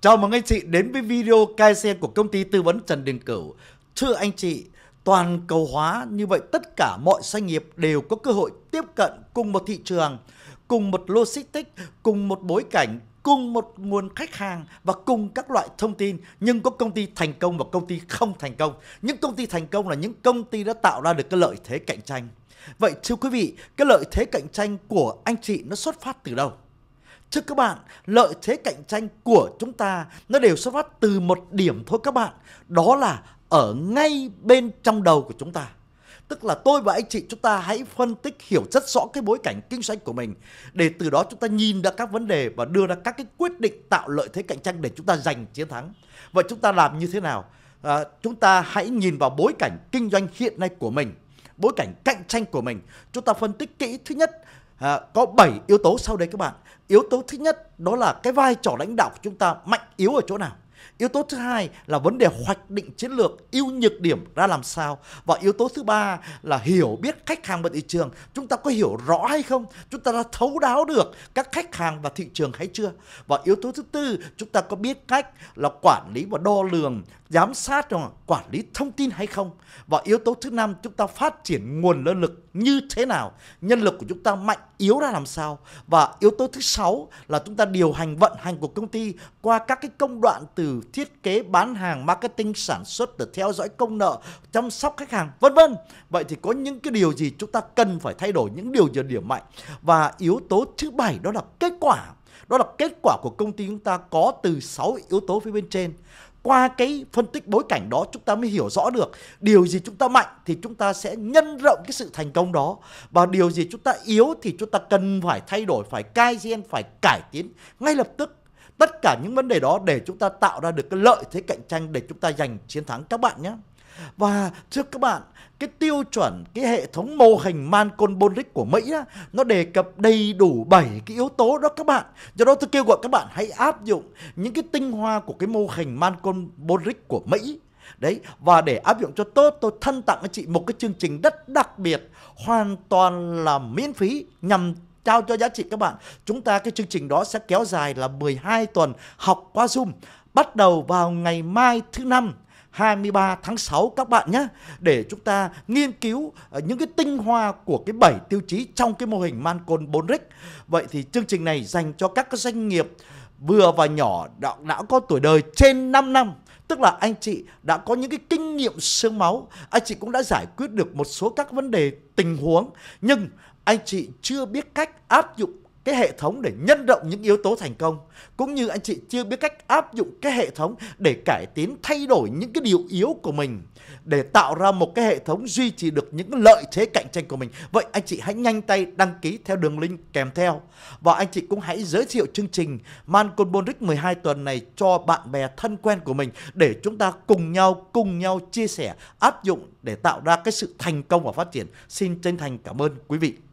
Chào mừng anh chị đến với video KSN của công ty tư vấn Trần Đình Cửu. Thưa anh chị, toàn cầu hóa như vậy tất cả mọi doanh nghiệp đều có cơ hội tiếp cận cùng một thị trường, cùng một logistics, cùng một bối cảnh, cùng một nguồn khách hàng và cùng các loại thông tin nhưng có công ty thành công và công ty không thành công. Những công ty thành công là những công ty đã tạo ra được cái lợi thế cạnh tranh. Vậy thưa quý vị, cái lợi thế cạnh tranh của anh chị nó xuất phát từ đâu? chứ các bạn, lợi thế cạnh tranh của chúng ta nó đều xuất phát từ một điểm thôi các bạn. Đó là ở ngay bên trong đầu của chúng ta. Tức là tôi và anh chị chúng ta hãy phân tích hiểu rất rõ cái bối cảnh kinh doanh của mình để từ đó chúng ta nhìn ra các vấn đề và đưa ra các cái quyết định tạo lợi thế cạnh tranh để chúng ta giành chiến thắng. Vậy chúng ta làm như thế nào? À, chúng ta hãy nhìn vào bối cảnh kinh doanh hiện nay của mình, bối cảnh cạnh tranh của mình. Chúng ta phân tích kỹ thứ nhất à, có 7 yếu tố sau đây các bạn yếu tố thứ nhất đó là cái vai trò lãnh đạo của chúng ta mạnh yếu ở chỗ nào yếu tố thứ hai là vấn đề hoạch định chiến lược ưu nhược điểm ra làm sao và yếu tố thứ ba là hiểu biết khách hàng và thị trường chúng ta có hiểu rõ hay không chúng ta đã thấu đáo được các khách hàng và thị trường hay chưa và yếu tố thứ tư chúng ta có biết cách là quản lý và đo lường giám sát rồi quản lý thông tin hay không và yếu tố thứ năm chúng ta phát triển nguồn nhân lực như thế nào nhân lực của chúng ta mạnh yếu ra làm sao và yếu tố thứ sáu là chúng ta điều hành vận hành của công ty qua các cái công đoạn từ thiết kế bán hàng marketing sản xuất từ theo dõi công nợ chăm sóc khách hàng vân vân vậy thì có những cái điều gì chúng ta cần phải thay đổi những điều gì điểm mạnh và yếu tố thứ bảy đó là kết quả đó là kết quả của công ty chúng ta có từ 6 yếu tố phía bên trên qua cái phân tích bối cảnh đó chúng ta mới hiểu rõ được điều gì chúng ta mạnh thì chúng ta sẽ nhân rộng cái sự thành công đó và điều gì chúng ta yếu thì chúng ta cần phải thay đổi phải cai gen phải cải tiến ngay lập tức tất cả những vấn đề đó để chúng ta tạo ra được cái lợi thế cạnh tranh để chúng ta giành chiến thắng các bạn nhé và thưa các bạn, cái tiêu chuẩn, cái hệ thống mô hình Mancon Bonric của Mỹ đó, nó đề cập đầy đủ 7 cái yếu tố đó các bạn. Do đó tôi kêu gọi các bạn hãy áp dụng những cái tinh hoa của cái mô hình Mancon Bonric của Mỹ Đấy, và để áp dụng cho tốt, tôi thân tặng cho chị một cái chương trình rất đặc biệt, hoàn toàn là miễn phí nhằm trao cho giá trị các bạn. Chúng ta cái chương trình đó sẽ kéo dài là 12 tuần học qua Zoom, bắt đầu vào ngày mai thứ năm 23 tháng 6 các bạn nhé để chúng ta nghiên cứu ờ, những cái tinh hoa của cái 7 tiêu chí trong cái mô hình Mancon 4 rick Vậy thì chương trình này dành cho các doanh nghiệp vừa và nhỏ đã, đã có tuổi đời trên 5 năm tức là anh chị đã có những cái kinh nghiệm xương máu anh chị cũng đã giải quyết được một số các vấn đề tình huống nhưng anh chị chưa biết cách áp dụng cái hệ thống để nhân rộng những yếu tố thành công cũng như anh chị chưa biết cách áp dụng cái hệ thống để cải tiến thay đổi những cái điều yếu của mình để tạo ra một cái hệ thống duy trì được những lợi thế cạnh tranh của mình vậy anh chị hãy nhanh tay đăng ký theo đường link kèm theo và anh chị cũng hãy giới thiệu chương trình Mancon Bonric 12 tuần này cho bạn bè thân quen của mình để chúng ta cùng nhau cùng nhau chia sẻ áp dụng để tạo ra cái sự thành công và phát triển xin chân thành cảm ơn quý vị